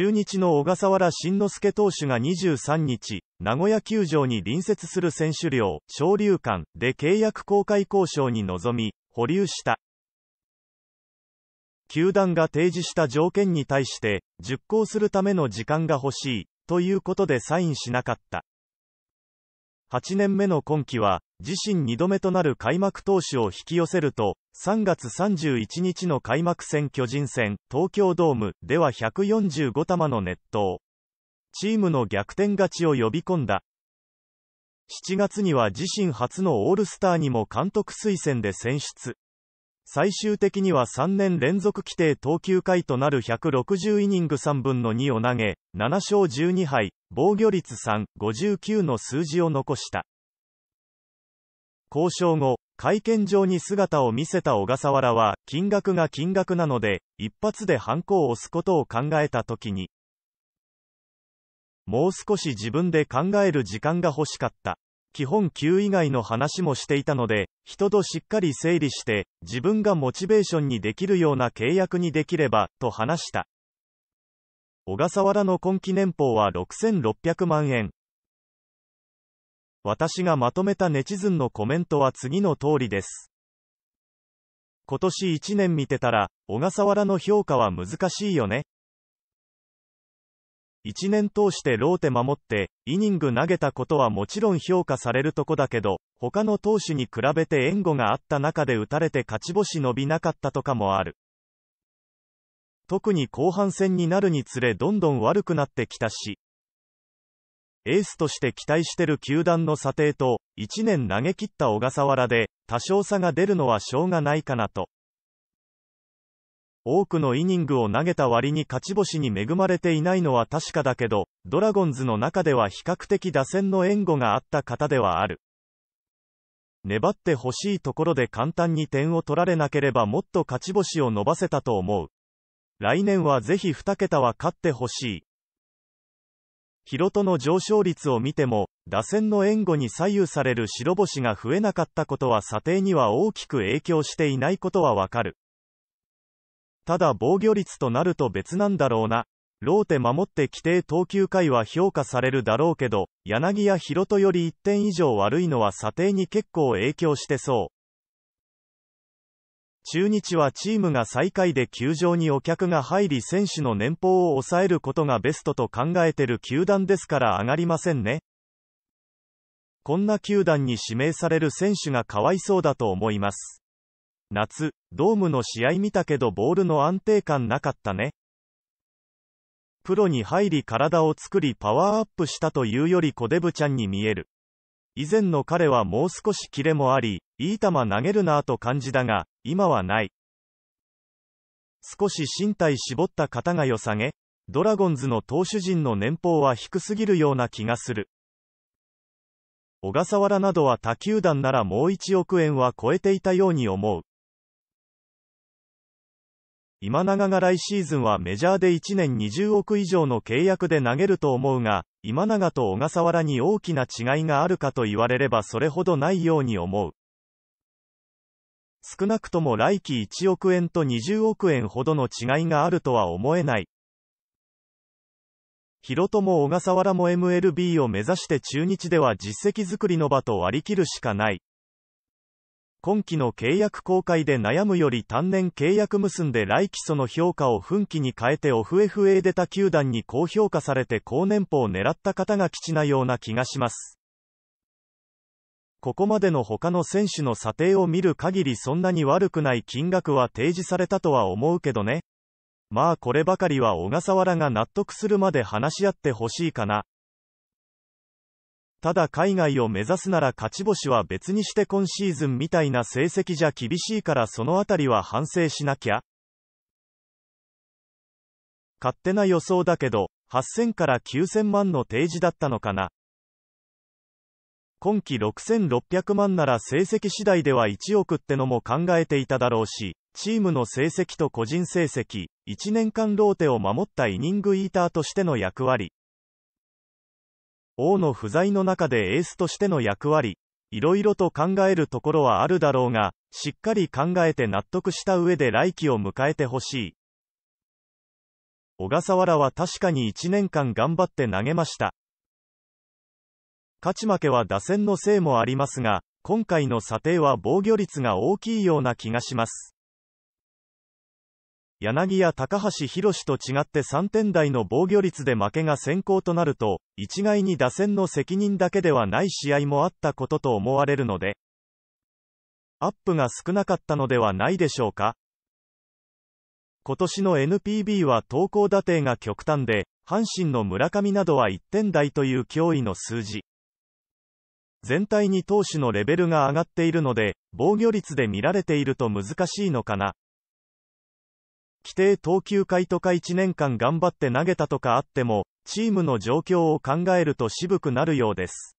中日の小笠原慎之介投手が23日、名古屋球場に隣接する選手寮、昇竜館で契約公開交渉に臨み、保留した。球団が提示した条件に対して、熟考するための時間が欲しい、ということでサインしなかった。8年目の今季は、自身2度目となる開幕投手を引き寄せると、3月31日の開幕戦巨人戦、東京ドームでは145玉の熱投。チームの逆転勝ちを呼び込んだ。7月には自身初のオールスターにも監督推薦で選出。最終的には3年連続規定投球回となる160イニング3分の2を投げ、7勝12敗、防御率3、59の数字を残した。交渉後、会見場に姿を見せた小笠原は、金額が金額なので、一発でハンコを押すことを考えたときに、もう少し自分で考える時間が欲しかった。基本級以外の話もしていたので、人としっかり整理して、自分がモチベーションにできるような契約にできれば、と話した。小笠原の今期年俸は6600万円。私がまとめたネチズンのコメントは次の通りです。今年1年見てたら、小笠原の評価は難しいよね。1年通してローテ守って、イニング投げたことはもちろん評価されるとこだけど、他の投手に比べて援護があった中で打たれて勝ち星伸びなかったとかもある。特に後半戦になるにつれどんどん悪くなってきたし、エースとして期待してる球団の査定と、1年投げ切った小笠原で、多少差が出るのはしょうがないかなと。多くのイニングを投げた割に勝ち星に恵まれていないのは確かだけど、ドラゴンズの中では比較的打線の援護があった方ではある。粘ってほしいところで簡単に点を取られなければもっと勝ち星を伸ばせたと思う。来年はぜひ2桁は勝ってほしい。ヒロトの上昇率を見ても、打線の援護に左右される白星が増えなかったことは査定には大きく影響していないことはわかる。ただ防御率となると別なんだろうな。ローテ守って規定投球回は評価されるだろうけど、柳やヒロトより1点以上悪いのは査定に結構影響してそう。中日はチームが最下位で球場にお客が入り選手の年俸を抑えることがベストと考えてる球団ですから上がりませんね。こんな球団に指名される選手がかわいそうだと思います。夏、ドームの試合見たけどボールの安定感なかったね。プロに入り体を作りパワーアップしたというよりコデブちゃんに見える。以前の彼はもう少しキレもあり、いい球投げるなぁと感じだが、今はない。少し身体絞った方が良さげ、ドラゴンズの投手陣の年俸は低すぎるような気がする。小笠原などは他球団ならもう1億円は超えていたように思う。今永が来シーズンはメジャーで1年20億以上の契約で投げると思うが、今永と小笠原に大きな違いがあるかと言われればそれほどないように思う。少なくとも来季1億円と20億円ほどの違いがあるとは思えない。ヒロトも小笠原も MLB を目指して中日では実績作りの場と割り切るしかない。今期の契約公開で悩むより単年契約結んで来季その評価を奮起に変えてオフ FA 出た球団に高評価されて高年俸を狙った方が基地なような気がします。ここまでの他の選手の査定を見る限りそんなに悪くない金額は提示されたとは思うけどね。まあこればかりは小笠原が納得するまで話し合ってほしいかな。ただ海外を目指すなら勝ち星は別にして今シーズンみたいな成績じゃ厳しいからそのあたりは反省しなきゃ。勝手な予想だけど、8000から9000万の提示だったのかな。今季6600万なら成績次第では1億ってのも考えていただろうし、チームの成績と個人成績、1年間ローテを守ったイニングイーターとしての役割、王の不在の中でエースとしての役割、いろいろと考えるところはあるだろうが、しっかり考えて納得した上で来季を迎えてほしい。小笠原は確かに1年間頑張って投げました。勝ち負けは打線のせいもありますが、今回の査定は防御率が大きいような気がします。柳や高橋宏と違って3点台の防御率で負けが先行となると、一概に打線の責任だけではない試合もあったことと思われるので、アップが少なかったのではないでしょうか。今年の NPB は投稿打定が極端で、阪神の村上などは1点台という驚異の数字。全体に投手のレベルが上がっているので、防御率で見られていると難しいのかな。規定投球回とか1年間頑張って投げたとかあっても、チームの状況を考えると渋くなるようです。